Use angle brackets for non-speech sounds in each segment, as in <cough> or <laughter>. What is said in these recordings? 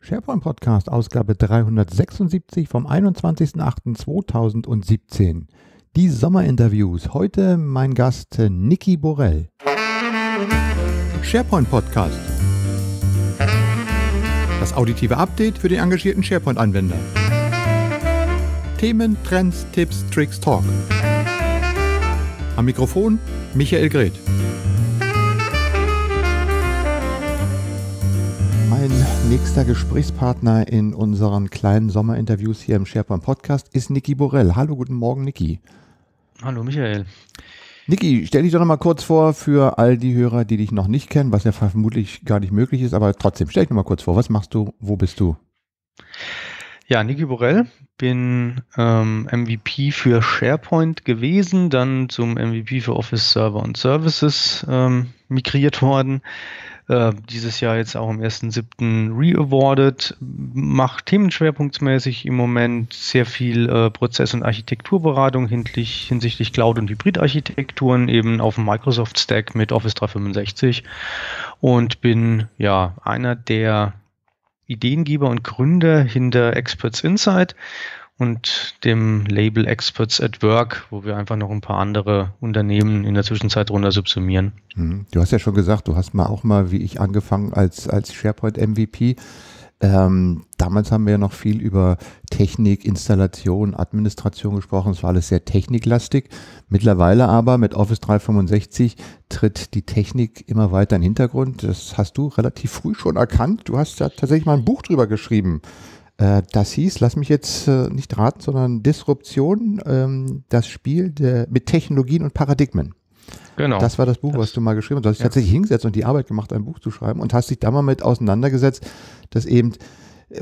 SharePoint Podcast, Ausgabe 376 vom 21.08.2017. Die Sommerinterviews. Heute mein Gast Niki Borell. SharePoint Podcast. Das auditive Update für den engagierten SharePoint-Anwender. Themen, Trends, Tipps, Tricks, Talk. Am Mikrofon Michael Greth. Nächster Gesprächspartner in unseren kleinen Sommerinterviews hier im SharePoint Podcast ist Niki Borell. Hallo, guten Morgen, Niki. Hallo, Michael. Niki, stell dich doch nochmal kurz vor für all die Hörer, die dich noch nicht kennen, was ja vermutlich gar nicht möglich ist, aber trotzdem, stell dich nochmal kurz vor. Was machst du? Wo bist du? Ja, Niki Borell, bin ähm, MVP für SharePoint gewesen, dann zum MVP für Office Server und Services ähm, migriert worden äh, dieses Jahr jetzt auch am 1.7. re-awarded, macht themenschwerpunktmäßig im Moment sehr viel äh, Prozess- und Architekturberatung hinsichtlich, hinsichtlich Cloud- und Hybridarchitekturen eben auf dem Microsoft-Stack mit Office 365 und bin ja einer der Ideengeber und Gründer hinter Experts Insight und dem Label Experts at Work, wo wir einfach noch ein paar andere Unternehmen in der Zwischenzeit runter subsumieren. Mhm. Du hast ja schon gesagt, du hast mal auch mal, wie ich, angefangen als, als SharePoint MVP. Ähm, damals haben wir ja noch viel über Technik, Installation, Administration gesprochen. Es war alles sehr techniklastig. Mittlerweile aber mit Office 365 tritt die Technik immer weiter in den Hintergrund. Das hast du relativ früh schon erkannt. Du hast ja tatsächlich mal ein Buch drüber geschrieben. Äh, das hieß, lass mich jetzt äh, nicht raten, sondern Disruption, ähm, das Spiel mit Technologien und Paradigmen. Genau. Das war das Buch, was du mal geschrieben hast. Du hast dich ja. tatsächlich hingesetzt und die Arbeit gemacht, ein Buch zu schreiben und hast dich da mal mit auseinandergesetzt, dass eben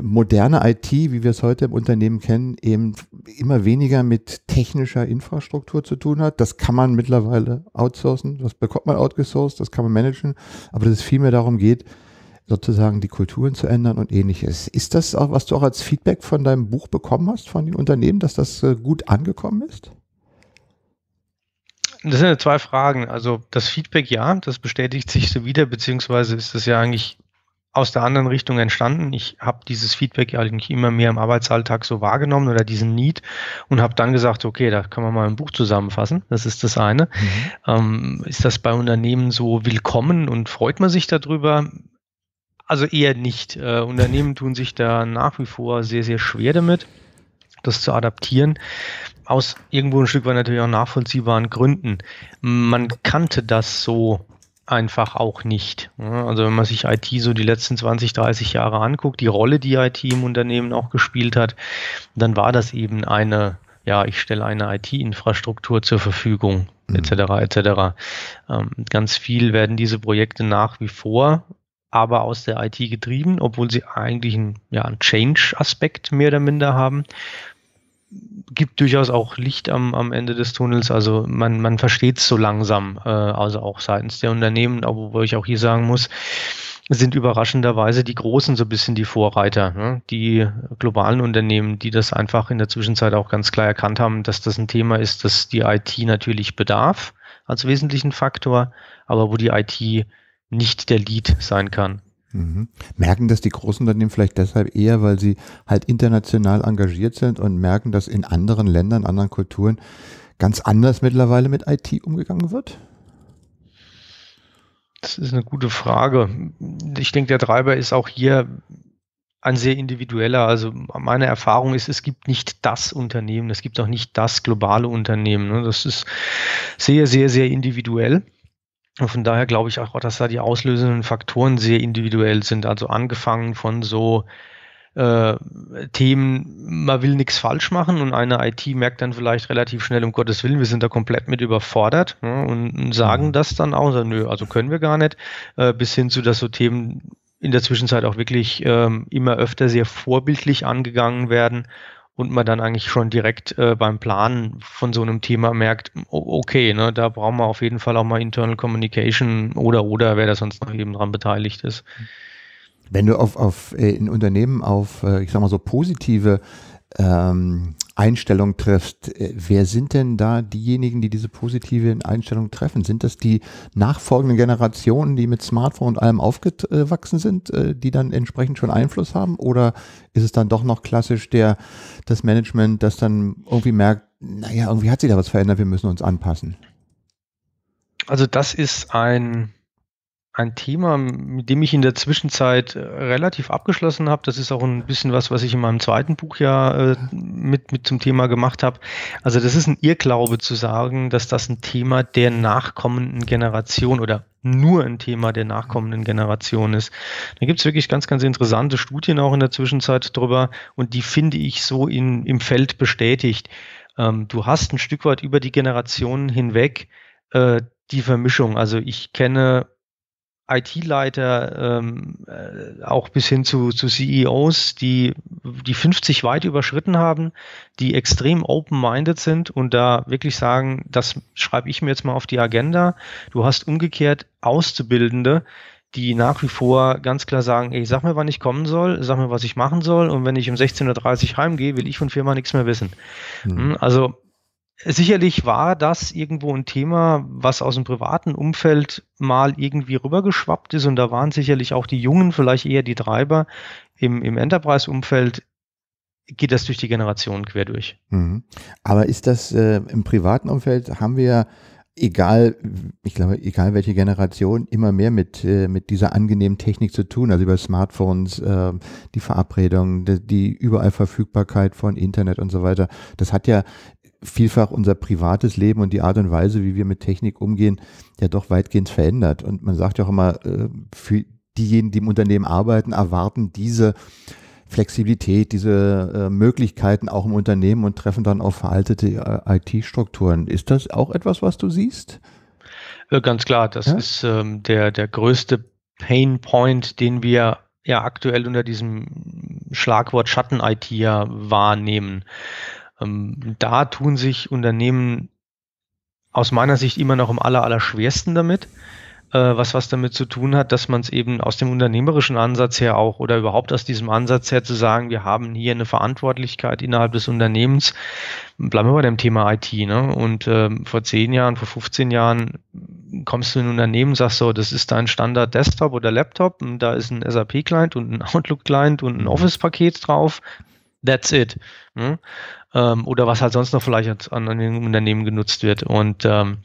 moderne IT, wie wir es heute im Unternehmen kennen, eben immer weniger mit technischer Infrastruktur zu tun hat. Das kann man mittlerweile outsourcen, das bekommt man outgesourced, das kann man managen, aber dass es vielmehr darum geht, sozusagen die Kulturen zu ändern und ähnliches. Ist das auch, was du auch als Feedback von deinem Buch bekommen hast, von den Unternehmen, dass das äh, gut angekommen ist? Das sind ja zwei Fragen. Also das Feedback, ja, das bestätigt sich so wieder, beziehungsweise ist das ja eigentlich aus der anderen Richtung entstanden. Ich habe dieses Feedback ja eigentlich immer mehr im Arbeitsalltag so wahrgenommen oder diesen Need und habe dann gesagt, okay, da kann man mal ein Buch zusammenfassen. Das ist das eine. Mhm. Ähm, ist das bei Unternehmen so willkommen und freut man sich darüber? Also eher nicht. Äh, Unternehmen tun sich da nach wie vor sehr, sehr schwer damit, das zu adaptieren. Aus irgendwo ein Stück weit natürlich auch nachvollziehbaren Gründen. Man kannte das so einfach auch nicht. Also wenn man sich IT so die letzten 20, 30 Jahre anguckt, die Rolle, die IT im Unternehmen auch gespielt hat, dann war das eben eine, ja, ich stelle eine IT-Infrastruktur zur Verfügung, etc., mhm. etc. Ähm, ganz viel werden diese Projekte nach wie vor aber aus der IT getrieben, obwohl sie eigentlich einen, ja, einen Change-Aspekt mehr oder minder haben. Gibt durchaus auch Licht am, am Ende des Tunnels. Also man, man versteht es so langsam, äh, also auch seitens der Unternehmen, obwohl ich auch hier sagen muss, sind überraschenderweise die Großen so ein bisschen die Vorreiter. Ne? Die globalen Unternehmen, die das einfach in der Zwischenzeit auch ganz klar erkannt haben, dass das ein Thema ist, das die IT natürlich bedarf als wesentlichen Faktor, aber wo die IT nicht der Lead sein kann. Mhm. Merken das die großen Unternehmen vielleicht deshalb eher, weil sie halt international engagiert sind und merken, dass in anderen Ländern, anderen Kulturen ganz anders mittlerweile mit IT umgegangen wird? Das ist eine gute Frage. Ich denke, der Treiber ist auch hier ein sehr individueller. Also meine Erfahrung ist, es gibt nicht das Unternehmen, es gibt auch nicht das globale Unternehmen. Ne? Das ist sehr, sehr, sehr individuell. Und von daher glaube ich auch, dass da die auslösenden Faktoren sehr individuell sind. Also angefangen von so äh, Themen, man will nichts falsch machen und eine IT merkt dann vielleicht relativ schnell, um Gottes Willen, wir sind da komplett mit überfordert ne, und sagen mhm. das dann auch, sagen, nö, also können wir gar nicht, äh, bis hin zu, dass so Themen in der Zwischenzeit auch wirklich ähm, immer öfter sehr vorbildlich angegangen werden und man dann eigentlich schon direkt äh, beim Planen von so einem Thema merkt, okay, ne, da brauchen wir auf jeden Fall auch mal Internal Communication oder oder wer da sonst noch eben dran beteiligt ist. Wenn du auf, auf äh, in Unternehmen auf, äh, ich sag mal so positive ähm, Einstellung triffst, äh, Wer sind denn da diejenigen, die diese positiven Einstellungen treffen? Sind das die nachfolgenden Generationen, die mit Smartphone und allem aufgewachsen sind, äh, die dann entsprechend schon Einfluss haben? Oder ist es dann doch noch klassisch der, das Management, das dann irgendwie merkt, naja, irgendwie hat sich da was verändert, wir müssen uns anpassen? Also das ist ein ein Thema, mit dem ich in der Zwischenzeit äh, relativ abgeschlossen habe. Das ist auch ein bisschen was, was ich in meinem zweiten Buch ja äh, mit, mit zum Thema gemacht habe. Also das ist ein Irrglaube zu sagen, dass das ein Thema der nachkommenden Generation oder nur ein Thema der nachkommenden Generation ist. Da gibt es wirklich ganz, ganz interessante Studien auch in der Zwischenzeit drüber und die finde ich so in, im Feld bestätigt. Ähm, du hast ein Stück weit über die Generationen hinweg äh, die Vermischung. Also ich kenne IT-Leiter, ähm, äh, auch bis hin zu, zu CEOs, die die 50 weit überschritten haben, die extrem open-minded sind und da wirklich sagen, das schreibe ich mir jetzt mal auf die Agenda. Du hast umgekehrt Auszubildende, die nach wie vor ganz klar sagen, ey, sag mir, wann ich kommen soll, sag mir, was ich machen soll und wenn ich um 16.30 Uhr heimgehe, will ich von Firma nichts mehr wissen. Mhm. Also Sicherlich war das irgendwo ein Thema, was aus dem privaten Umfeld mal irgendwie rübergeschwappt ist. Und da waren sicherlich auch die Jungen, vielleicht eher die Treiber im, im Enterprise-Umfeld. Geht das durch die Generationen quer durch. Mhm. Aber ist das äh, im privaten Umfeld, haben wir egal, ich glaube, egal welche Generation, immer mehr mit, äh, mit dieser angenehmen Technik zu tun, also über Smartphones, äh, die Verabredungen, die, die, überall Verfügbarkeit von Internet und so weiter. Das hat ja vielfach unser privates Leben und die Art und Weise, wie wir mit Technik umgehen, ja doch weitgehend verändert. Und man sagt ja auch immer, äh, für diejenigen, die im Unternehmen arbeiten, erwarten diese Flexibilität, diese äh, Möglichkeiten auch im Unternehmen und treffen dann auf veraltete äh, IT-Strukturen. Ist das auch etwas, was du siehst? Ganz klar, das ja? ist ähm, der, der größte Pain Point, den wir ja aktuell unter diesem Schlagwort Schatten-IT ja wahrnehmen. Ähm, da tun sich Unternehmen aus meiner Sicht immer noch am aller, aller schwersten damit, äh, was was damit zu tun hat, dass man es eben aus dem unternehmerischen Ansatz her auch oder überhaupt aus diesem Ansatz her zu sagen, wir haben hier eine Verantwortlichkeit innerhalb des Unternehmens. Bleiben wir bei dem Thema IT. Ne? Und äh, vor zehn Jahren, vor 15 Jahren kommst du in ein Unternehmen, sagst so, das ist dein Standard Desktop oder Laptop und da ist ein SAP-Client und ein <laughs> Outlook-Client und ein Office-Paket drauf. That's it. Ne? ähm, oder was halt sonst noch vielleicht an, einem Unternehmen genutzt wird. Und ähm,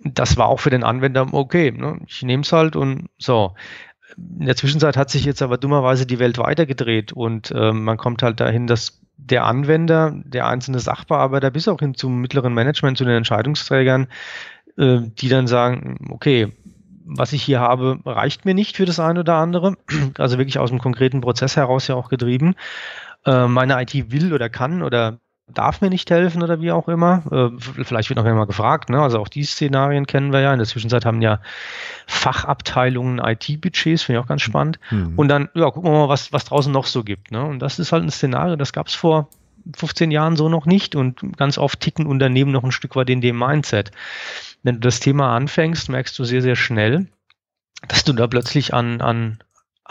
das war auch für den Anwender okay. Ne? Ich nehme es halt und so. In der Zwischenzeit hat sich jetzt aber dummerweise die Welt weitergedreht und äh, man kommt halt dahin, dass der Anwender, der einzelne Sachbearbeiter bis auch hin zum mittleren Management, zu den Entscheidungsträgern, äh, die dann sagen, okay, was ich hier habe, reicht mir nicht für das eine oder andere. Also wirklich aus dem konkreten Prozess heraus ja auch getrieben. Äh, meine IT will oder kann oder darf mir nicht helfen oder wie auch immer. Äh, vielleicht wird noch einmal gefragt. Ne? Also auch die Szenarien kennen wir ja. In der Zwischenzeit haben ja Fachabteilungen IT-Budgets, finde ich auch ganz spannend. Mhm. Und dann, ja, gucken wir mal, was, was draußen noch so gibt. Ne? Und das ist halt ein Szenario, das gab es vor 15 Jahren so noch nicht und ganz oft ticken Unternehmen noch ein Stück weit in dem Mindset. Wenn du das Thema anfängst, merkst du sehr, sehr schnell, dass du da plötzlich an, an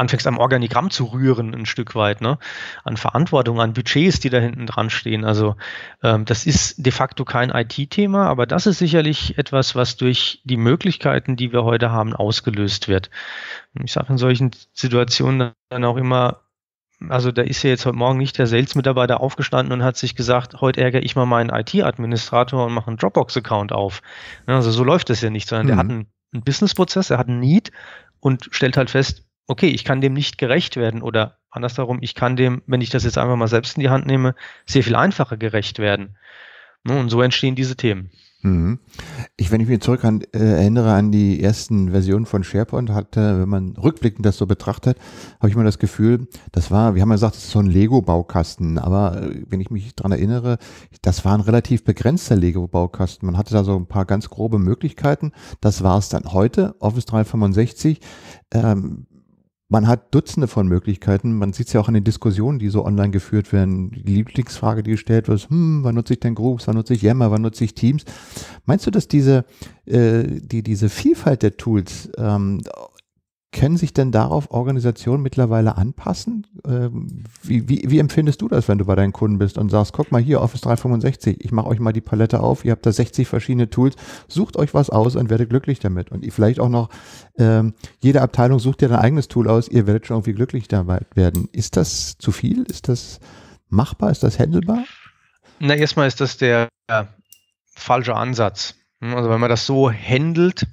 anfängst am Organigramm zu rühren ein Stück weit, ne? An Verantwortung, an Budgets, die da hinten dran stehen. Also ähm, das ist de facto kein IT-Thema, aber das ist sicherlich etwas, was durch die Möglichkeiten, die wir heute haben, ausgelöst wird. Ich sage in solchen Situationen dann auch immer, also da ist ja jetzt heute Morgen nicht der Sales-Mitarbeiter aufgestanden und hat sich gesagt, heute ärgere ich mal meinen IT-Administrator und mache einen Dropbox-Account auf. Ne, also so läuft das ja nicht, sondern mhm. der hat einen, einen Business-Prozess, er hat einen Need und stellt halt fest, okay, ich kann dem nicht gerecht werden oder andersherum, ich kann dem, wenn ich das jetzt einfach mal selbst in die Hand nehme, sehr viel einfacher gerecht werden. Ne, und so entstehen diese Themen. Mhm. Ich, wenn ich mich zurück an, äh, erinnere an die ersten Versionen von SharePoint, hatte, wenn man rückblickend das so betrachtet, habe ich immer das Gefühl, das war, wir haben ja gesagt, das ist so ein Lego-Baukasten, aber äh, wenn ich mich daran erinnere, das war ein relativ begrenzter Lego-Baukasten. Man hatte da so ein paar ganz grobe Möglichkeiten. Das war es dann heute, Office 365. Ähm, man hat Dutzende von Möglichkeiten. Man sieht es ja auch in den Diskussionen, die so online geführt werden. Die Lieblingsfrage, die gestellt wird, hm, wann nutze ich denn Groups, wann nutze ich Yammer, wann nutze ich Teams? Meinst du, dass diese, äh, die, diese Vielfalt der Tools ähm, können sich denn darauf Organisationen mittlerweile anpassen? Ähm, wie, wie, wie, empfindest du das, wenn du bei deinen Kunden bist und sagst, guck mal hier, Office 365, ich mache euch mal die Palette auf, ihr habt da 60 verschiedene Tools, sucht euch was aus und werdet glücklich damit. Und vielleicht auch noch, ähm, jede Abteilung sucht ihr dein eigenes Tool aus, ihr werdet schon irgendwie glücklich dabei werden. Ist das zu viel? Ist das machbar? Ist das handelbar? Na, erstmal ist das der äh, falsche Ansatz. Hm, also wenn man das so handelt,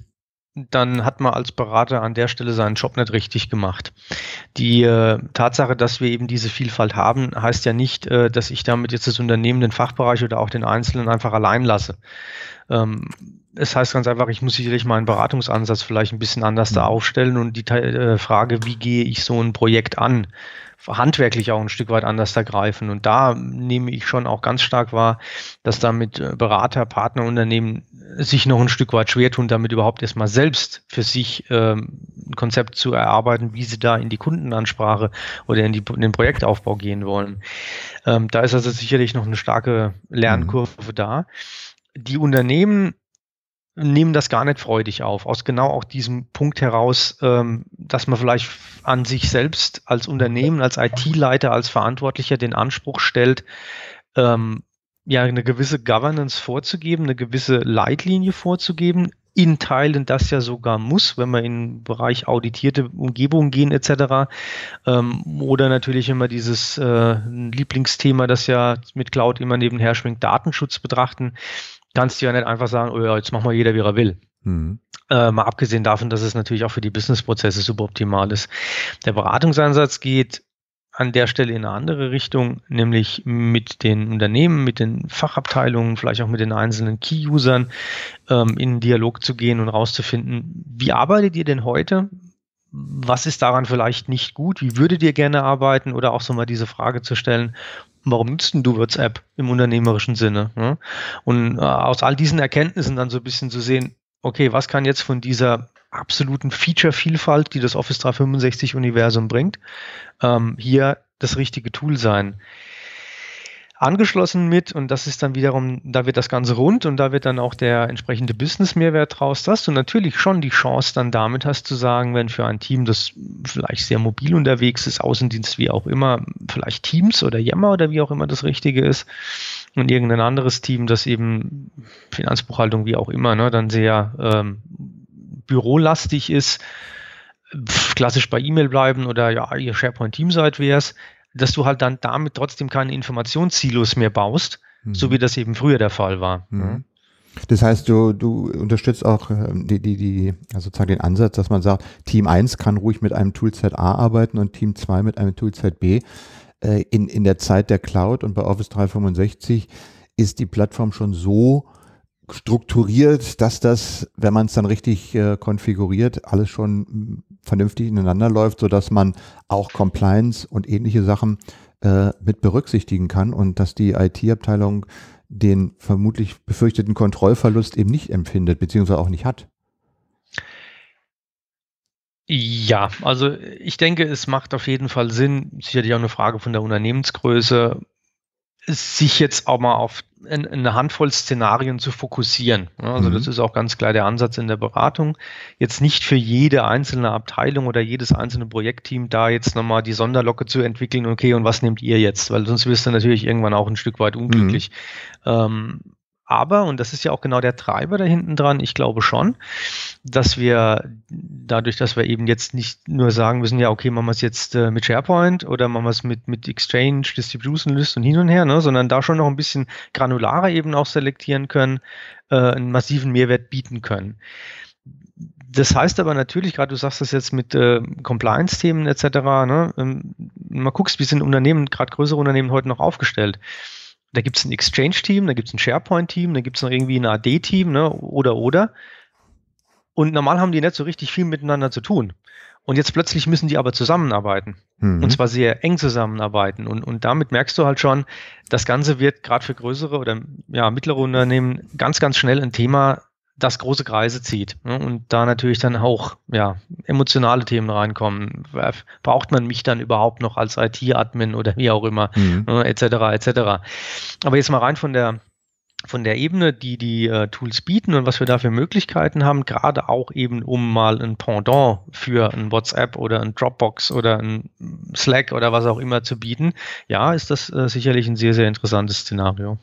dann hat man als Berater an der Stelle seinen Job nicht richtig gemacht. Die äh, Tatsache, dass wir eben diese Vielfalt haben, heißt ja nicht, äh, dass ich damit jetzt das Unternehmen, den Fachbereich oder auch den Einzelnen einfach allein lasse. Ähm, es heißt ganz einfach, ich muss sicherlich meinen Beratungsansatz vielleicht ein bisschen anders da mhm. aufstellen und die äh, Frage, wie gehe ich so ein Projekt an, handwerklich auch ein Stück weit anders da greifen. Und da nehme ich schon auch ganz stark wahr, dass damit äh, Berater, Partnerunternehmen äh, sich noch ein Stück weit schwer tun, damit überhaupt erstmal selbst für sich ähm, ein Konzept zu erarbeiten, wie sie da in die Kundenansprache oder in, die, in den Projektaufbau gehen wollen. Ähm, da ist also sicherlich noch eine starke Lernkurve mhm. da. Die Unternehmen nehmen das gar nicht freudig auf. Aus genau auch diesem Punkt heraus, ähm, dass man vielleicht an sich selbst als Unternehmen, als IT-Leiter, als Verantwortlicher den Anspruch stellt, ähm, ja, eine gewisse Governance vorzugeben, eine gewisse Leitlinie vorzugeben, in Teilen das ja sogar muss, wenn wir in den Bereich auditierte Umgebungen gehen etc. Ähm, oder natürlich immer dieses äh, Lieblingsthema, das ja mit Cloud immer nebenher schwingt, Datenschutz betrachten kannst du ja nicht einfach sagen, oh ja, jetzt machen wir jeder, wie er will. Mhm. Äh, mal abgesehen davon, dass es natürlich auch für die Businessprozesse super optimal ist. Der Beratungsansatz geht an der Stelle in eine andere Richtung, nämlich mit den Unternehmen, mit den Fachabteilungen, vielleicht auch mit den einzelnen Key-Usern ähm, in Dialog zu gehen und rauszufinden, wie arbeitet ihr denn heute? was ist daran vielleicht nicht gut, wie würdet ihr gerne arbeiten oder auch so mal diese Frage zu stellen, warum nutzt denn du WhatsApp im unternehmerischen Sinne? Ne? Und äh, aus all diesen Erkenntnissen dann so ein bisschen zu sehen, okay, was kann jetzt von dieser absoluten Feature-Vielfalt, die das Office 365-Universum bringt, ähm, hier das richtige Tool sein? angeschlossen mit und das ist dann wiederum, da wird das Ganze rund und da wird dann auch der entsprechende Business-Mehrwert draus, dass du natürlich schon die Chance dann damit hast zu sagen, wenn für ein Team, das vielleicht sehr mobil unterwegs ist, Außendienst wie auch immer, vielleicht Teams oder Yammer oder wie auch immer das Richtige ist und irgendein anderes Team, das eben Finanzbuchhaltung wie auch immer, ne, dann sehr ähm, bürolastig ist, klassisch bei E-Mail bleiben oder ja, ihr SharePoint-Team seid, wäre es dass du halt dann damit trotzdem keine Informationssilos mehr baust, mhm. so wie das eben früher der Fall war. Mhm. Das heißt, du, du unterstützt auch äh, die, die, die, also sozusagen den Ansatz, dass man sagt, Team 1 kann ruhig mit einem Toolset A arbeiten und Team 2 mit einem Toolset B. Äh, in, in der Zeit der Cloud und bei Office 365 ist die Plattform schon so strukturiert, dass das, wenn man es dann richtig äh, konfiguriert, alles schon hm, vernünftig ineinander läuft, sodass man auch Compliance und ähnliche Sachen äh, mit berücksichtigen kann und dass die IT-Abteilung den vermutlich befürchteten Kontrollverlust eben nicht empfindet, beziehungsweise auch nicht hat. Ja, also ich denke, es macht auf jeden Fall Sinn, sicherlich auch eine Frage von der Unternehmensgröße, sich jetzt auch mal auf eine Handvoll Szenarien zu fokussieren. Also mhm. das ist auch ganz klar der Ansatz in der Beratung. Jetzt nicht für jede einzelne Abteilung oder jedes einzelne Projektteam da jetzt nochmal die Sonderlocke zu entwickeln, okay, und was nehmt ihr jetzt? Weil sonst wirst du natürlich irgendwann auch ein Stück weit unglücklich. Mhm. Ähm, aber, und das ist ja auch genau der Treiber da hinten dran, ich glaube schon, dass wir dadurch, dass wir eben jetzt nicht nur sagen müssen, ja, okay, machen wir es jetzt äh, mit SharePoint oder machen wir es mit, mit Exchange, Distribution List und hin und her, ne, sondern da schon noch ein bisschen granularer eben auch selektieren können, äh, einen massiven Mehrwert bieten können. Das heißt aber natürlich, gerade du sagst das jetzt mit äh, Compliance-Themen etc., ne, ähm, mal guckst, wie sind Unternehmen, gerade größere Unternehmen heute noch aufgestellt da gibt es ein Exchange-Team, da gibt es ein SharePoint-Team, da gibt es irgendwie ein AD-Team, ne? oder, oder. Und normal haben die nicht so richtig viel miteinander zu tun. Und jetzt plötzlich müssen die aber zusammenarbeiten. Mhm. Und zwar sehr eng zusammenarbeiten. Und, und damit merkst du halt schon, das Ganze wird gerade für größere oder ja, mittlere Unternehmen ganz, ganz schnell ein Thema, das große Kreise zieht ne? und da natürlich dann auch ja, emotionale Themen reinkommen. Braucht man mich dann überhaupt noch als IT-Admin oder wie auch immer, mhm. etc. Ne, etc. Aber jetzt mal rein von der von der Ebene, die die äh, Tools bieten und was wir da für Möglichkeiten haben, gerade auch eben um mal ein Pendant für ein WhatsApp oder ein Dropbox oder ein Slack oder was auch immer zu bieten, ja, ist das äh, sicherlich ein sehr, sehr interessantes Szenario.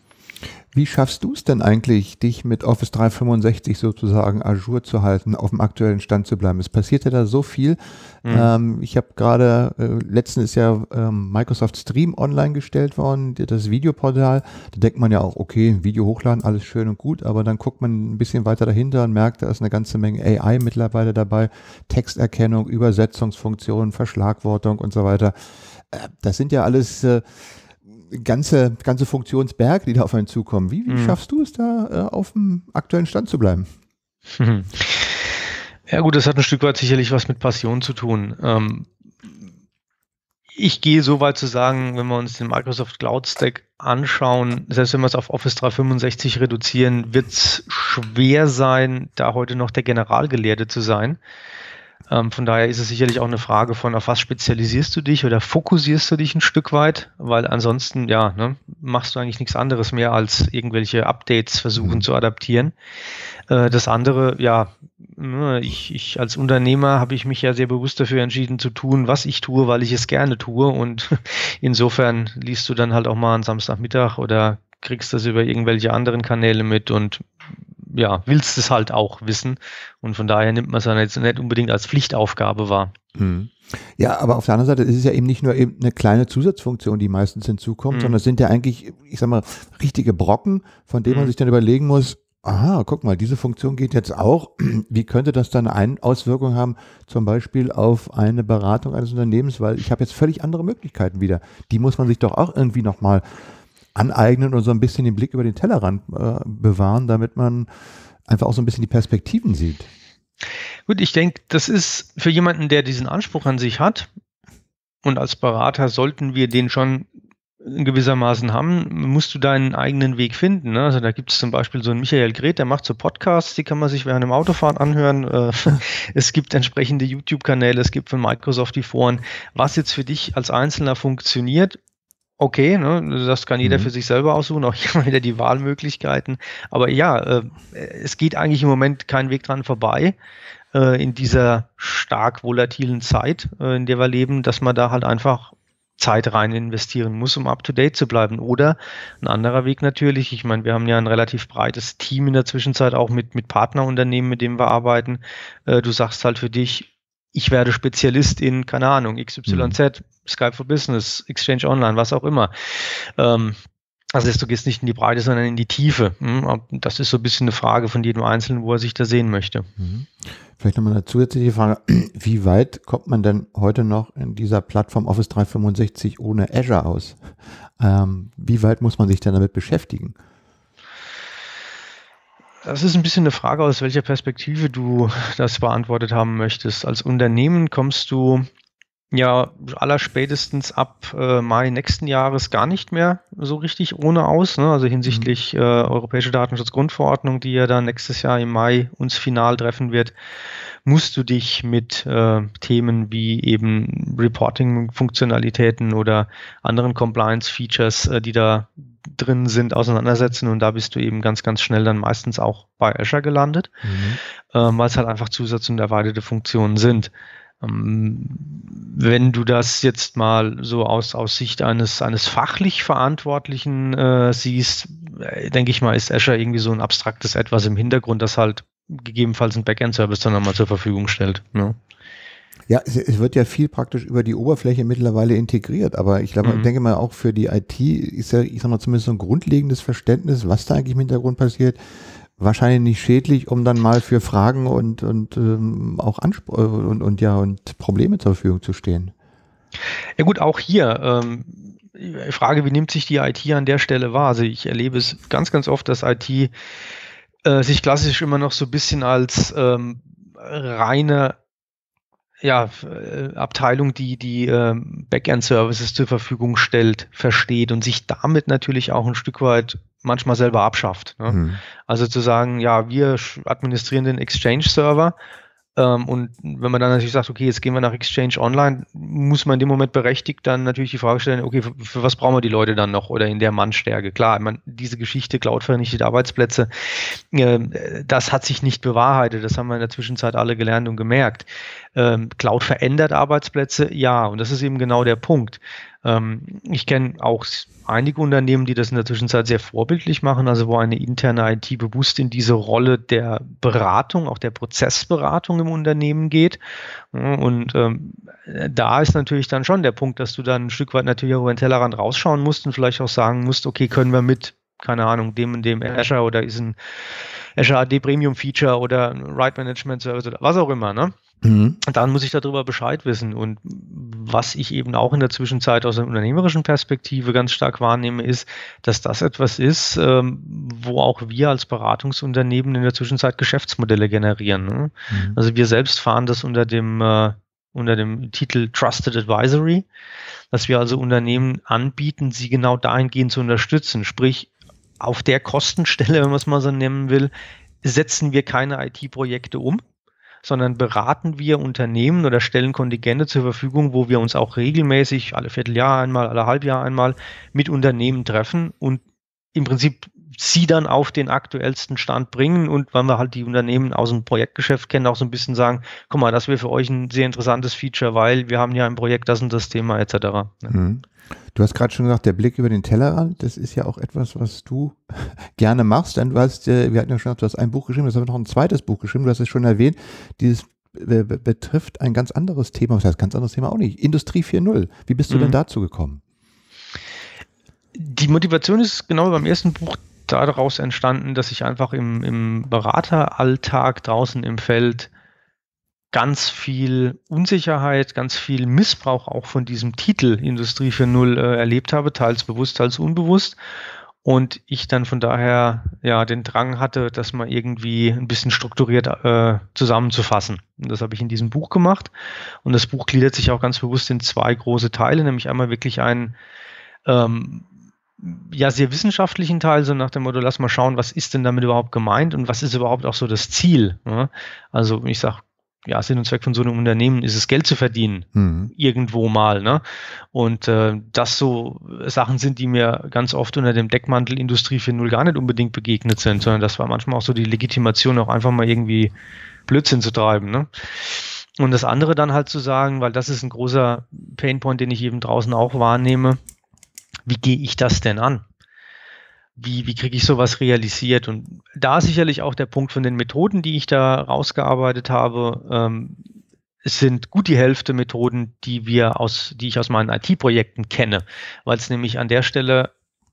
Wie schaffst du es denn eigentlich, dich mit Office 365 sozusagen Azure zu halten, auf dem aktuellen Stand zu bleiben? Es passiert ja da so viel. Mhm. Ähm, ich habe gerade, äh, letztens ist ja ähm, Microsoft Stream online gestellt worden, das Videoportal. Da denkt man ja auch, okay, Video hochladen, alles schön und gut, aber dann guckt man ein bisschen weiter dahinter und merkt, da ist eine ganze Menge AI mittlerweile dabei, Texterkennung, Übersetzungsfunktionen, Verschlagwortung und so weiter. Äh, das sind ja alles... Äh, ganze, ganze Funktionsberge, die da auf einen zukommen. Wie, wie mhm. schaffst du es da, äh, auf dem aktuellen Stand zu bleiben? Mhm. Ja gut, das hat ein Stück weit sicherlich was mit Passion zu tun. Ähm, ich gehe so weit zu sagen, wenn wir uns den Microsoft Cloud Stack anschauen, selbst wenn wir es auf Office 365 reduzieren, wird es schwer sein, da heute noch der Generalgelehrte zu sein. Ähm, von daher ist es sicherlich auch eine Frage von, auf was spezialisierst du dich oder fokussierst du dich ein Stück weit, weil ansonsten, ja, ne, machst du eigentlich nichts anderes mehr als irgendwelche Updates versuchen mhm. zu adaptieren. Äh, das andere, ja, ne, ich, ich als Unternehmer habe ich mich ja sehr bewusst dafür entschieden zu tun, was ich tue, weil ich es gerne tue und <laughs> insofern liest du dann halt auch mal am Samstagmittag oder kriegst das über irgendwelche anderen Kanäle mit und ja, willst es halt auch wissen. Und von daher nimmt man es dann jetzt nicht unbedingt als Pflichtaufgabe wahr. Mhm. Ja, aber auf der anderen Seite ist es ja eben nicht nur eben eine kleine Zusatzfunktion, die meistens hinzukommt, mhm. sondern es sind ja eigentlich, ich sag mal, richtige Brocken, von denen mhm. man hm. sich dann überlegen muss, aha, guck mal, diese Funktion geht jetzt auch. <clears throat> Wie könnte das dann eine Auswirkung haben, zum Beispiel auf eine Beratung eines Unternehmens, weil ich habe jetzt völlig andere Möglichkeiten wieder. Die muss man sich doch auch irgendwie nochmal aneignen und so ein bisschen den Blick über den Tellerrand äh, bewahren, damit man einfach auch so ein bisschen die Perspektiven sieht. Gut, ich denke, das ist für jemanden, der diesen Anspruch an sich hat, und als Berater sollten wir den schon gewissermaßen haben, musst du deinen eigenen Weg finden. Ne? Also da gibt es zum Beispiel so einen Michael Gret, der macht so Podcasts, die kann man sich während dem Autofahren anhören. Äh, <laughs> es gibt entsprechende YouTube-Kanäle, es gibt von Microsoft die Foren. Was jetzt für dich als Einzelner funktioniert, okay, ne, das kann jeder mhm. für sich selber aussuchen, auch <laughs> hier mal wieder die Wahlmöglichkeiten. Aber ja, äh, es geht eigentlich im Moment kein Weg dran vorbei äh, in dieser stark volatilen Zeit, äh, in der wir leben, dass man da halt einfach Zeit rein investieren muss, um up-to-date zu bleiben. Oder ein anderer Weg natürlich, ich meine, wir haben ja ein relativ breites Team in der Zwischenzeit, auch mit, mit Partnerunternehmen, mit denen wir arbeiten. Äh, du sagst halt für dich, ich werde Spezialist in, keine Ahnung, XYZ, mhm. Skype for Business, Exchange Online, was auch immer. Ähm, also du gehst nicht in die Breite, sondern in die Tiefe. Hm, das ist so ein bisschen eine Frage von jedem Einzelnen, wo er sich da sehen möchte. Mhm. Vielleicht nochmal eine zusätzliche Frage. <clears throat> Wie weit kommt man denn heute noch in dieser Plattform Office 365 ohne Azure aus? Ähm, wie weit muss man sich denn damit beschäftigen? Das ist ein bisschen eine Frage, aus welcher Perspektive du das beantwortet haben möchtest. Als Unternehmen kommst du ja allerspätestens ab äh, Mai nächsten Jahres gar nicht mehr so richtig ohne aus. Ne? Also hinsichtlich mhm. äh, Europäische Datenschutzgrundverordnung, die ja dann nächstes Jahr im Mai uns final treffen wird, musst du dich mit äh, Themen wie eben Reporting-Funktionalitäten oder anderen Compliance-Features, äh, die da drin sind, auseinandersetzen und da bist du eben ganz, ganz schnell dann meistens auch bei Azure gelandet, mhm. ähm, weil es halt einfach Zusatz- und erweiterte Funktionen sind. Ähm, wenn du das jetzt mal so aus, aus Sicht eines, eines fachlich Verantwortlichen äh, siehst, äh, denke ich mal, ist Azure irgendwie so ein abstraktes Etwas im Hintergrund, das halt gegebenenfalls ein Backend-Service dann nochmal zur Verfügung stellt. Ne? Ja, es, es, wird ja viel praktisch über die Oberfläche mittlerweile integriert, aber ich glaube, mhm. denke mal auch für die IT ist ja, ich sag mal, zumindest so ein grundlegendes Verständnis, was da eigentlich im Hintergrund passiert, wahrscheinlich nicht schädlich, um dann mal für Fragen und, und ähm, auch Anspr äh, und, und ja und Probleme zur Verfügung zu stehen. Ja gut, auch hier ähm, Frage, wie nimmt sich die IT an der Stelle wahr? Also ich erlebe es ganz, ganz oft, dass IT äh, sich klassisch immer noch so ein bisschen als ähm, reine ja, äh, Abteilung, die die ähm, Backend-Services zur Verfügung stellt, versteht und sich damit natürlich auch ein Stück weit manchmal selber abschafft. Ne? Mhm. Also zu sagen, ja, wir administrieren den Exchange-Server ähm, und wenn man dann natürlich sagt, okay, jetzt gehen wir nach Exchange Online, muss man in dem Moment berechtigt dann natürlich die Frage stellen, okay, für, für was brauchen wir die Leute dann noch oder in der Mannstärke? Klar, ich meine, diese Geschichte Cloud vernichtet Arbeitsplätze, äh, das hat sich nicht bewahrheitet. Das haben wir in der Zwischenzeit alle gelernt und gemerkt. Ähm, Cloud verändert Arbeitsplätze, ja, und das ist eben genau der Punkt. Ähm, ich kenne auch einige Unternehmen, die das in der Zwischenzeit sehr vorbildlich machen, also wo eine interne IT bewusst in diese Rolle der Beratung, auch der Prozessberatung im Unternehmen geht. Äh, und ähm, da ist natürlich dann schon der Punkt, dass du dann ein Stück weit natürlich auch über den Tellerrand rausschauen musst und vielleicht auch sagen musst, okay, können wir mit keine Ahnung, dem und dem Azure oder ist ein Azure AD Premium Feature oder ein Right Management Service oder was auch immer, ne? Mhm. Dann muss ich darüber Bescheid wissen. Und was ich eben auch in der Zwischenzeit aus einer unternehmerischen Perspektive ganz stark wahrnehme, ist, dass das etwas ist, ähm, wo auch wir als Beratungsunternehmen in der Zwischenzeit Geschäftsmodelle generieren. Ne? Mhm. Also wir selbst fahren das unter dem äh, unter dem Titel Trusted Advisory, dass wir also Unternehmen anbieten, sie genau dahingehend zu unterstützen, sprich auf der Kostenstelle, <laughs> wenn man es mal so nennen will, setzen wir keine IT-Projekte um, sondern beraten wir Unternehmen oder stellen Kontingente zur Verfügung, wo wir uns auch regelmäßig, alle Vierteljahr einmal, alle Halbjahr einmal mit Unternehmen treffen und im Prinzip sie dann auf den aktuellsten Stand bringen und wenn wir halt die Unternehmen aus dem Projektgeschäft kennen, auch so ein bisschen sagen, guck mal, das wäre für euch ein sehr interessantes Feature, weil wir haben ja ein Projekt, das und das Thema etc. Mhm. Du hast gerade schon gesagt, der Blick über den Tellerrand, das ist ja auch etwas, was du <laughs> gerne machst. Denn du hast, äh, wir hatten ja schon gesagt, du hast ein Buch geschrieben, du hast noch ein zweites Buch geschrieben, du hast es schon erwähnt, dieses betrifft ein ganz anderes Thema, was heißt ganz anderes Thema auch nicht, Industrie 4.0. Wie bist du mhm. denn dazu gekommen? Die Motivation ist genau beim ersten Buch daraus entstanden, dass ich einfach im, im Berateralltag draußen im Feld ganz viel Unsicherheit, ganz viel Missbrauch auch von diesem Titel Industrie 4.0 äh, erlebt habe, teils bewusst, teils unbewusst. Und ich dann von daher ja den Drang hatte, das mal irgendwie ein bisschen strukturiert äh, zusammenzufassen. Und das habe ich in diesem Buch gemacht. Und das Buch gliedert sich auch ganz bewusst in zwei große Teile, nämlich einmal wirklich ein ähm, ja sehr wissenschaftlichen Teil, so nach dem Motto, lass mal schauen, was ist denn damit überhaupt gemeint und was ist überhaupt auch so das Ziel. Ne? Also ich sage, ja, Sinn und Zweck von so einem Unternehmen ist es, Geld zu verdienen, mhm. irgendwo mal. Ne? Und äh, das so Sachen sind, die mir ganz oft unter dem Deckmantel Industrie 4.0 gar nicht unbedingt begegnet sind, sondern das war manchmal auch so die Legitimation, auch einfach mal irgendwie Blödsinn zu treiben. Ne? Und das andere dann halt zu sagen, weil das ist ein großer Painpoint, den ich eben draußen auch wahrnehme, wie gehe ich das denn an? Wie, wie kriege ich sowas realisiert? Und da sicherlich auch der Punkt von den Methoden, die ich da rausgearbeitet habe, ähm, es sind gut die Hälfte Methoden, die wir aus, die ich aus meinen IT-Projekten kenne, weil es nämlich an der Stelle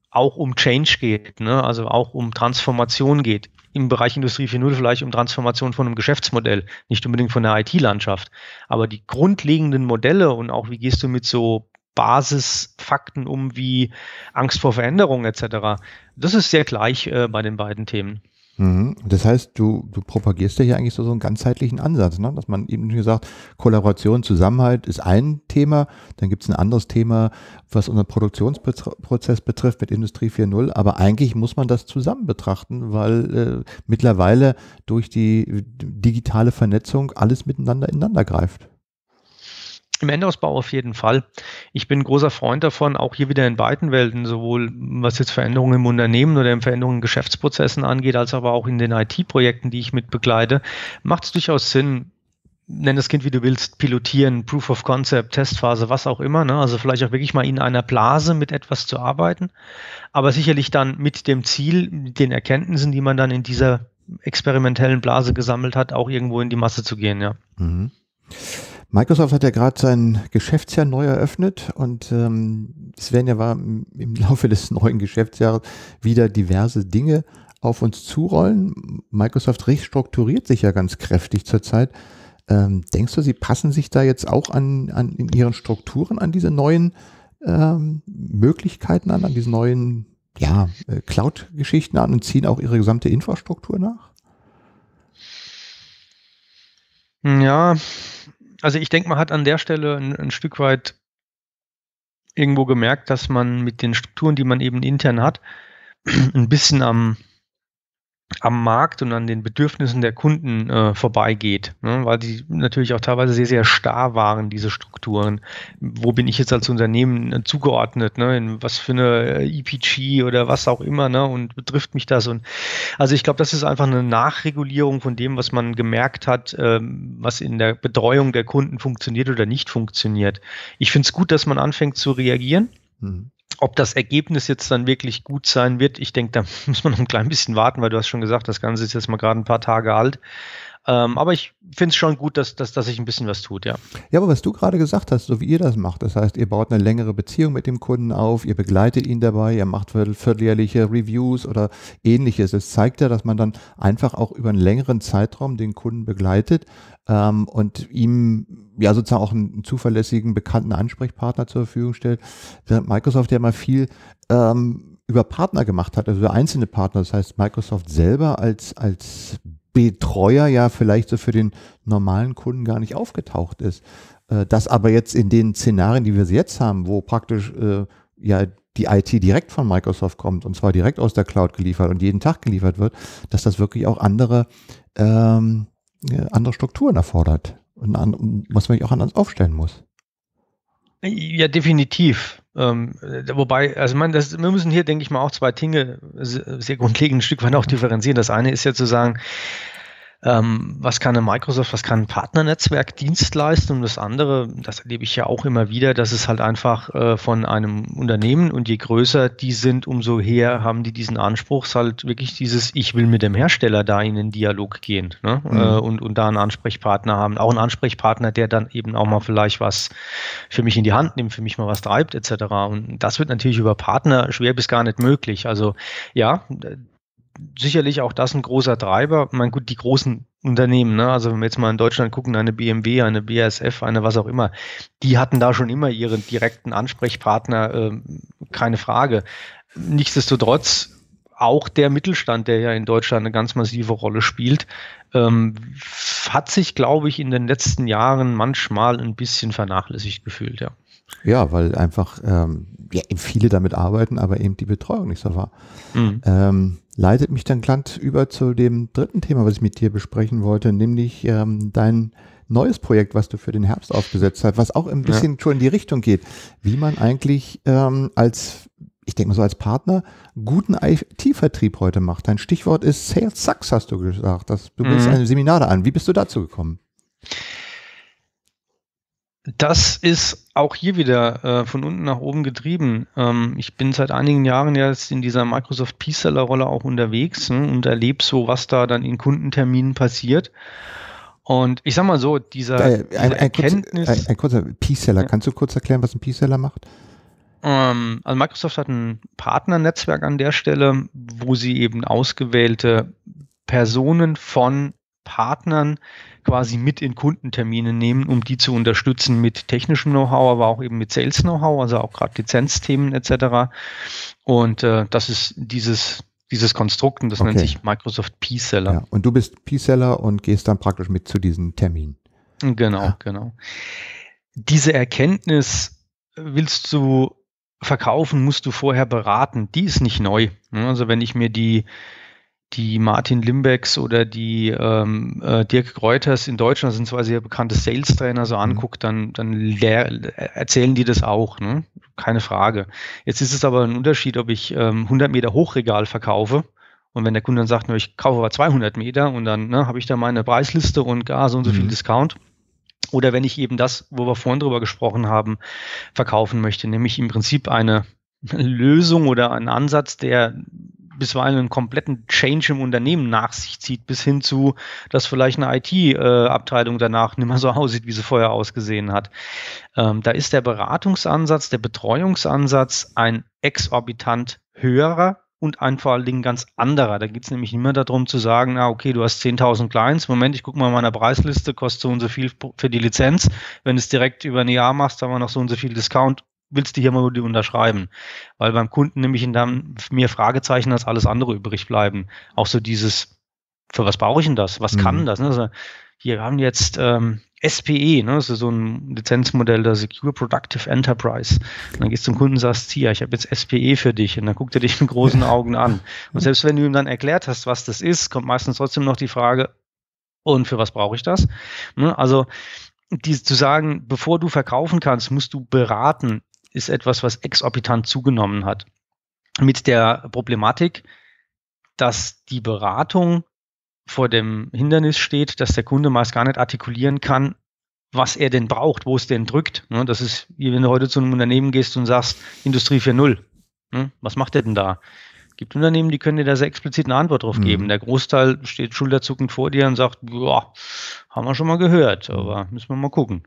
auch um Change geht, ne? also auch um Transformation geht. Im Bereich Industrie 4.0 vielleicht um Transformation von einem Geschäftsmodell, nicht unbedingt von der IT-Landschaft. Aber die grundlegenden Modelle und auch wie gehst du mit so Basisfakten um wie Angst vor Veränderung etc. Das ist sehr gleich äh, bei den beiden Themen. Mhm. Das heißt, du, du propagierst ja hier eigentlich so, so einen ganzheitlichen Ansatz, ne? dass man eben gesagt, Kollaboration, Zusammenhalt ist ein Thema, dann gibt es ein anderes Thema, was unseren Produktionsprozess betrifft mit Industrie 4.0, aber eigentlich muss man das zusammen betrachten, weil äh, mittlerweile durch die äh, digitale Vernetzung alles miteinander ineinander greift. Im Endausbau auf jeden Fall. Ich bin großer Freund davon, auch hier wieder in beiden Welten, sowohl was jetzt Veränderungen im Unternehmen oder Veränderungen in Geschäftsprozessen angeht, als aber auch in den IT-Projekten, die ich mit begleite, macht es durchaus Sinn, nenn das Kind wie du willst, pilotieren, Proof of Concept, Testphase, was auch immer. Ne? Also vielleicht auch wirklich mal in einer Blase mit etwas zu arbeiten, aber sicherlich dann mit dem Ziel, mit den Erkenntnissen, die man dann in dieser experimentellen Blase gesammelt hat, auch irgendwo in die Masse zu gehen. Ja. Mhm. Microsoft hat ja gerade sein Geschäftsjahr neu eröffnet und ähm, es werden ja im Laufe des neuen Geschäftsjahres wieder diverse Dinge auf uns zurollen. Microsoft restrukturiert sich ja ganz kräftig zurzeit. Ähm, denkst du, sie passen sich da jetzt auch an, an in ihren Strukturen an diese neuen ähm, Möglichkeiten an, an diese neuen ja, äh, Cloud-Geschichten an und ziehen auch ihre gesamte Infrastruktur nach? Hm, ja, also ich denke, man hat an der Stelle ein, ein Stück weit irgendwo gemerkt, dass man mit den Strukturen, die man eben intern hat, <clears throat> ein bisschen am, am Markt und an den Bedürfnissen der Kunden äh, vorbeigeht, ne? weil die natürlich auch teilweise sehr, sehr starr waren, diese Strukturen. Wo bin ich jetzt als Unternehmen äh, zugeordnet? Ne? In was für eine äh, EPG oder was auch immer ne? und betrifft mich das? Und also ich glaube, das ist einfach eine Nachregulierung von dem, was man gemerkt hat, ähm, was in der Betreuung der Kunden funktioniert oder nicht funktioniert. Ich finde es gut, dass man anfängt zu reagieren. Mhm ob das Ergebnis jetzt dann wirklich gut sein wird, ich denke, da <laughs> muss man noch ein klein bisschen warten, weil du hast schon gesagt, das Ganze ist jetzt mal gerade ein paar Tage alt. Ähm, aber ich finde es schon gut, dass, dass, dass sich ein bisschen was tut, ja. Ja, aber was du gerade gesagt hast, so wie ihr das macht, das heißt, ihr baut eine längere Beziehung mit dem Kunden auf, ihr begleitet ihn dabei, ihr macht vierteljährliche Reviews oder ähnliches. Das zeigt ja, dass man dann einfach auch über einen längeren Zeitraum den Kunden begleitet ähm, und ihm ja sozusagen auch einen, zuverlässigen, bekannten Ansprechpartner zur Verfügung stellt, während Microsoft ja mal viel ähm, über Partner gemacht hat, also über einzelne Partner. Das heißt, Microsoft selber als, als Betreuer ja vielleicht so für den normalen Kunden gar nicht aufgetaucht ist. Äh, das aber jetzt in den Szenarien, die wir jetzt haben, wo praktisch äh, ja die IT direkt von Microsoft kommt und zwar direkt aus der Cloud geliefert und jeden Tag geliefert wird, dass das wirklich auch andere, ähm, äh, andere Strukturen erfordert. Und an, was man sich auch anders aufstellen muss. Ja, definitiv. Ähm, äh, wobei, also man, das, wir müssen hier, denke ich mal, auch zwei Dinge sehr grundlegend ein Stück weit auch differenzieren. Das eine ist ja zu sagen, ähm, was kann eine Microsoft, was kann ein Partnernetzwerkdienst leisten und das andere, das erlebe ich ja auch immer wieder, dass es halt einfach äh, von einem Unternehmen und je größer die sind, umso her haben die diesen Anspruch, halt wirklich dieses, ich will mit dem Hersteller da in den Dialog gehen ne? mhm. äh, und, und da einen Ansprechpartner haben, auch einen Ansprechpartner, der dann eben auch mal vielleicht was für mich in die Hand nimmt, für mich mal was treibt etc. Und das wird natürlich über Partner schwer bis gar nicht möglich. Also ja, sicherlich auch das ein großer Treiber. Ich meine, gut, die großen Unternehmen, ne? also wenn wir jetzt mal in Deutschland gucken, eine BMW, eine BASF, eine was auch immer, die hatten da schon immer ihren direkten Ansprechpartner, äh, keine Frage. Nichtsdestotrotz auch der Mittelstand, der ja in Deutschland eine ganz massive Rolle spielt, ähm, hat sich, glaube ich, in den letzten Jahren manchmal ein bisschen vernachlässigt gefühlt, ja. Ja, weil einfach ähm, ja, viele damit arbeiten, aber eben die Betreuung nicht so war. Mhm. Ähm, leitet mich dann glatt über zu dem dritten Thema, was ich mit dir besprechen wollte, nämlich ähm, dein neues Projekt, was du für den Herbst aufgesetzt hast, was auch ein bisschen ja. schon in die Richtung geht, wie man eigentlich ähm, als, ich denke mal so als Partner, guten IT-Vertrieb heute macht. Dein Stichwort ist Sales Sucks, hast du gesagt. Das, du bildest mhm. eine Seminare an. Wie bist du dazu gekommen? Das ist auch hier wieder äh, von unten nach oben getrieben. Ähm, ich bin seit einigen Jahren jetzt in dieser Microsoft Peace-Seller-Rolle auch unterwegs ne, und erlebe so, was da dann in Kundenterminen passiert. Und ich sag mal so, dieser, äh, ein, ein, ein Erkenntnis. Kurz, ein, ein, kurzer Peace-Seller, ja. kannst du kurz erklären, was ein Peace-Seller macht? Ähm, also Microsoft hat ein Partnernetzwerk an der Stelle, wo sie eben ausgewählte Personen von Partnern quasi mit in Kundentermine nehmen, um die zu unterstützen mit technischem Know-how, aber auch eben mit Sales-Know-how, also auch gerade Lizenzthemen etc. Und äh, das ist dieses dieses Konstrukt und das okay. nennt sich Microsoft P-Seller. Ja, und du bist P-Seller und gehst dann praktisch mit zu diesen Terminen. Genau, ja. genau. Diese Erkenntnis willst du verkaufen, musst du vorher beraten. Die ist nicht neu. Also wenn ich mir die die Martin Limbecks oder die ähm, äh, Dirk Reuters in Deutschland sind zwar sehr bekannte Sales-Trainer, so mhm. anguckt, dann, dann äh, erzählen die das auch, ne? keine Frage. Jetzt ist es aber ein Unterschied, ob ich ähm, 100 Meter Hochregal verkaufe und wenn der Kunde dann sagt, ich kaufe aber 200 Meter und dann ne, habe ich da meine Preisliste und gar so und so mhm. viel Discount. Oder wenn ich eben das, wo wir vorhin drüber gesprochen haben, verkaufen möchte, nämlich im Prinzip eine <laughs> Lösung oder einen Ansatz, der bisweilen einen kompletten Change im Unternehmen nach sich zieht, bis hin zu, dass vielleicht eine IT-Abteilung äh, danach <laughs> nicht mehr so aussieht, wie sie vorher ausgesehen hat. Ähm, da ist der Beratungsansatz, der Betreuungsansatz ein exorbitant höherer und ein vor allen Dingen ganz anderer. Da geht es nämlich nicht mehr darum zu sagen, na okay, du hast 10.000 Clients, Moment, ich gucke mal in meiner Preisliste, kostet so und so viel für die Lizenz. Wenn du es direkt über ein Jahr machst, haben wir noch so und so viel Discount willst du hier mal unterschreiben? Weil beim Kunden nämlich dann mehr Fragezeichen als alles andere übrig bleiben. Auch so dieses, für was brauche ich denn das? Was mhm. kann das? Ne? Also hier haben wir jetzt ähm, SPE, ne? das ist so ein Lizenzmodell der Secure Productive Enterprise. Und dann gehst du zum Kunden und sagst, hier, ich habe jetzt SPE für dich. Und dann guckt er dich mit großen <laughs> Augen an. Und selbst wenn du ihm dann erklärt hast, was das ist, kommt meistens trotzdem noch die Frage, und für was brauche ich das? Ne? Also die, zu sagen, bevor du verkaufen kannst, musst du beraten, ist etwas, was exorbitant zugenommen hat. Mit der Problematik, dass die Beratung vor dem Hindernis steht, dass der Kunde meist gar nicht artikulieren kann, was er denn braucht, wo es denn drückt. Ne, das ist, wie wenn du heute zu einem Unternehmen gehst und sagst, Industrie 4.0, ne, was macht der denn da? gibt Unternehmen, die können dir da sehr explizit eine Antwort drauf mhm. geben. Mhm. Der Großteil steht schulterzuckend vor dir und sagt, ja, haben wir schon mal gehört, mhm. aber müssen wir mal gucken.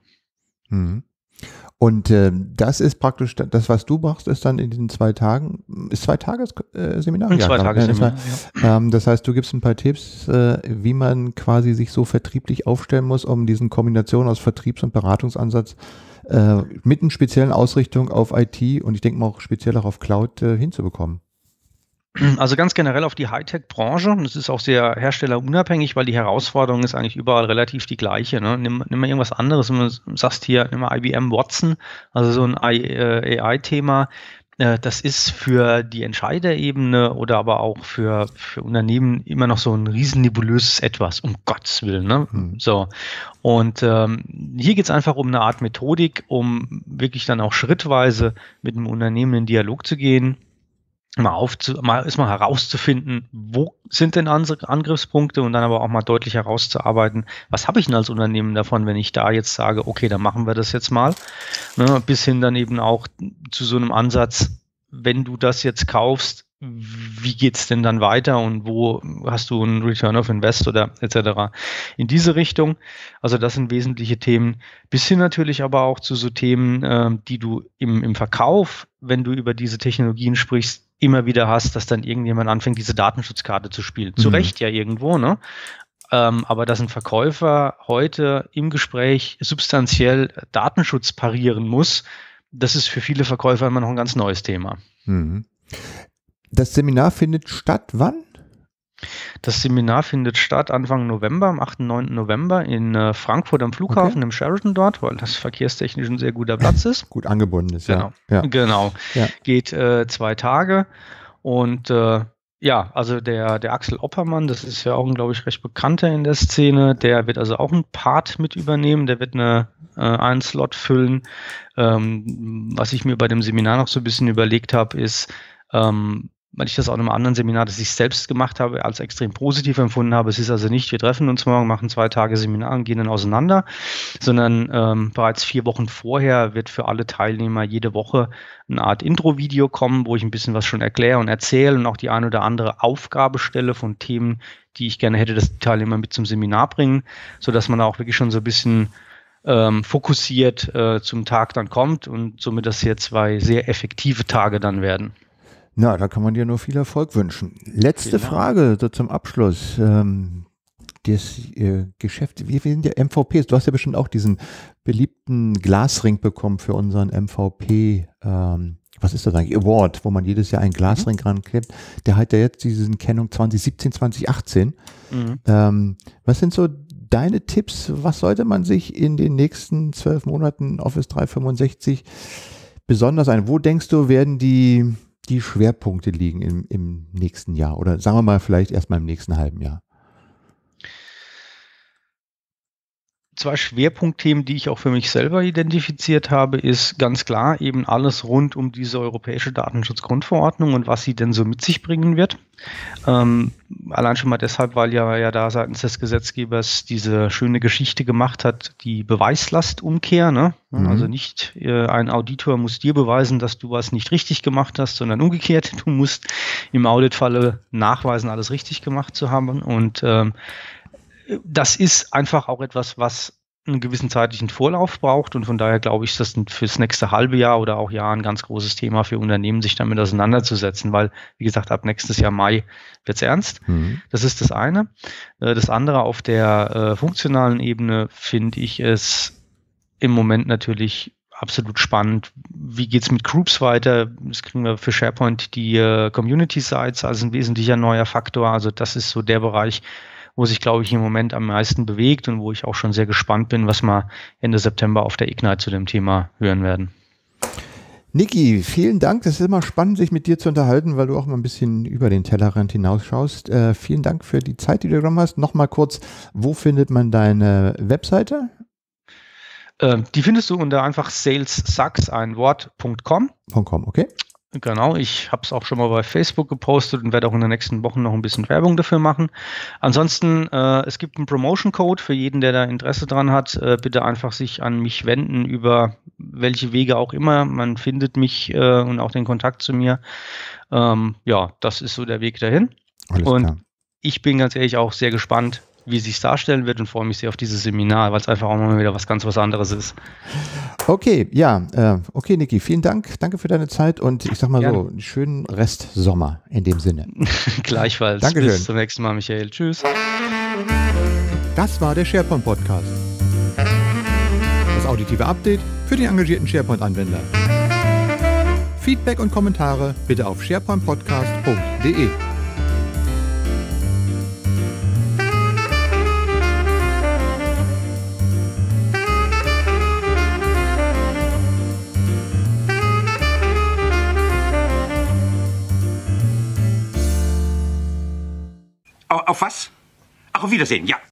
Mhm. Und äh, das ist praktisch, das, was du machst, ist dann in diesen zwei Tagen, ist zwei Tages äh, Seminar? Ja, zwei Tages Seminar. Ja. Ähm, das heißt, du gibst ein paar Tipps, äh, wie man quasi sich so vertrieblich aufstellen muss, um diesen Kombination aus Vertriebs- und Beratungsansatz äh, mit einer speziellen Ausrichtung auf IT und ich denke mal auch speziell auch auf Cloud äh, hinzubekommen. <clears throat> Also ganz generell auf die Hightech-Branche. Und es ist auch sehr herstellerunabhängig, weil die Herausforderung ist eigentlich überall relativ die gleiche. Ne? Nimm, nimm mal irgendwas anderes. Wenn du sagst hier, nimm mal IBM Watson, also so ein äh, AI-Thema. Äh, das ist für die Entscheiderebene oder aber auch für, für Unternehmen immer noch so ein riesen nebulöses Etwas, um Gottes Willen. Ne? Mhm. So. Und ähm, hier geht es einfach um eine Art Methodik, um wirklich dann auch schrittweise mit einem Unternehmen in Dialog zu gehen, mal, aufzu mal, ist mal herauszufinden, wo sind denn unsere Angriffspunkte und dann aber auch mal deutlich herauszuarbeiten, was habe ich denn als Unternehmen davon, wenn ich da jetzt sage, okay, dann machen wir das jetzt mal, ne, bis hin dann eben auch zu so einem Ansatz, wenn du das jetzt kaufst, wie geht's denn dann weiter und wo hast du einen Return of Invest oder etc. In diese Richtung. Also das sind wesentliche Themen. Bis hin natürlich aber auch zu so Themen, äh, die du im, im Verkauf, wenn du über diese Technologien sprichst, immer wieder hast, dass dann irgendjemand anfängt, diese Datenschutzkarte zu spielen. Mhm. Zu Recht ja irgendwo, ne? Ähm, aber dass ein Verkäufer heute im Gespräch substanziell Datenschutz parieren muss, das ist für viele Verkäufer immer noch ein ganz neues Thema. Mhm. Das Seminar findet statt wann? Das Seminar findet statt Anfang November, am 8. 9. November in äh, Frankfurt am Flughafen, okay. im Sheraton dort, weil das verkehrstechnisch ein sehr guter Platz ist. Gut angebunden ist, genau. ja. ja. Genau. Ja. Geht äh, zwei Tage und äh, ja, also der, der Axel Oppermann, das ist ja auch ein, glaube ich, recht bekannter in der Szene, der wird also auch einen Part mit übernehmen, der wird eine, äh, einen Slot füllen. Ähm, was ich mir bei dem Seminar noch so ein bisschen überlegt habe, ist, ähm, weil ich das auch in einem anderen Seminar, das ich selbst gemacht habe, als extrem positiv empfunden habe. Es ist also nicht, wir treffen uns morgen, machen zwei Tage Seminar und gehen dann auseinander, sondern ähm, bereits vier Wochen vorher wird für alle Teilnehmer jede Woche eine Art Intro-Video kommen, wo ich ein bisschen was schon erkläre und erzähle und auch die eine oder andere Aufgabe stelle von Themen, die ich gerne hätte, dass die Teilnehmer mit zum Seminar bringen, sodass man da auch wirklich schon so ein bisschen ähm, fokussiert äh, zum Tag dann kommt und somit das hier zwei sehr effektive Tage dann werden. Na, da kann man dir nur viel Erfolg wünschen. Letzte genau. Frage so zum Abschluss. Ähm, das äh, Geschäft, wie sind ja MVPs? Du hast ja bestimmt auch diesen beliebten Glasring bekommen für unseren MVP. Ähm, was ist das eigentlich? Award, wo man jedes Jahr einen mhm. Glasring mhm. ranklebt. Der hat ja jetzt diesen Kennung 2017, 2018. Mhm. Ähm, was sind so deine Tipps? Was sollte man sich in den nächsten zwölf Monaten Office 365 besonders ein? Wo denkst du, werden die die Schwerpunkte liegen im, im nächsten Jahr oder sagen wir mal vielleicht erst mal im nächsten halben Jahr? zwei Schwerpunktthemen, die ich auch für mich selber identifiziert habe, ist ganz klar eben alles rund um diese europäische Datenschutzgrundverordnung und was sie denn so mit sich bringen wird. Ähm, allein schon mal deshalb, weil ja, ja da seitens des Gesetzgebers diese schöne Geschichte gemacht hat, die Beweislastumkehr. Ne? Mhm. Also nicht äh, ein Auditor muss dir beweisen, dass du was nicht richtig gemacht hast, sondern umgekehrt, du musst im Auditfalle nachweisen, alles richtig gemacht zu haben. Und ähm, das ist einfach auch etwas, was einen gewissen zeitlichen Vorlauf braucht und von daher glaube ich, ist das fürs nächste halbe Jahr oder auch Jahr ein ganz großes Thema für Unternehmen, sich damit auseinanderzusetzen, weil, wie gesagt, ab nächstes Jahr Mai wird es ernst. Mhm. Das ist das eine. Äh, das andere auf der äh, funktionalen Ebene finde ich es im Moment natürlich absolut spannend. Wie geht es mit Groups weiter? Das kriegen wir für SharePoint die äh, Community Sites als ein wesentlicher neuer Faktor. Also das ist so der Bereich, wo sich, glaube ich, im Moment am meisten bewegt und wo ich auch schon sehr gespannt bin, was wir Ende September auf der Ignite zu dem Thema hören werden. Niki, vielen Dank. Das ist immer spannend, sich mit dir zu unterhalten, weil du auch mal ein bisschen über den Tellerrand hinausschaust. Äh, vielen Dank für die Zeit, die du genommen hast. Nochmal kurz, wo findet man deine Webseite? Äh, die findest du unter einfach salesucks, ein Wort.com. .com, okay. Genau, ich habe es auch schon mal bei Facebook gepostet und werde auch in den nächsten Wochen noch ein bisschen Werbung dafür machen. Ansonsten, äh, es gibt einen Promotion-Code für jeden, der da Interesse dran hat. Äh, bitte einfach sich an mich wenden über welche Wege auch immer. Man findet mich äh, und auch den Kontakt zu mir. Ähm, ja, das ist so der Weg dahin. Alles und klar. ich bin ganz ehrlich auch sehr gespannt, wie es sich darstellen wird und freue mich sehr auf dieses Seminar, weil es einfach auch mal wieder was ganz was anderes ist. Okay, ja, äh, okay, Niki, vielen Dank. Danke für deine Zeit und ich sag mal Gerne. so, einen schönen Rest Sommer in dem Sinne. <laughs> Gleichfalls. Dankeschön. Bis zum nächsten Mal, Michael. Tschüss. Das war der SharePoint Podcast. Das auditive Update für die engagierten SharePoint-Anwender. Feedback und Kommentare bitte auf sharepointpodcast.de. auf was? Ach, auf Wiedersehen, ja.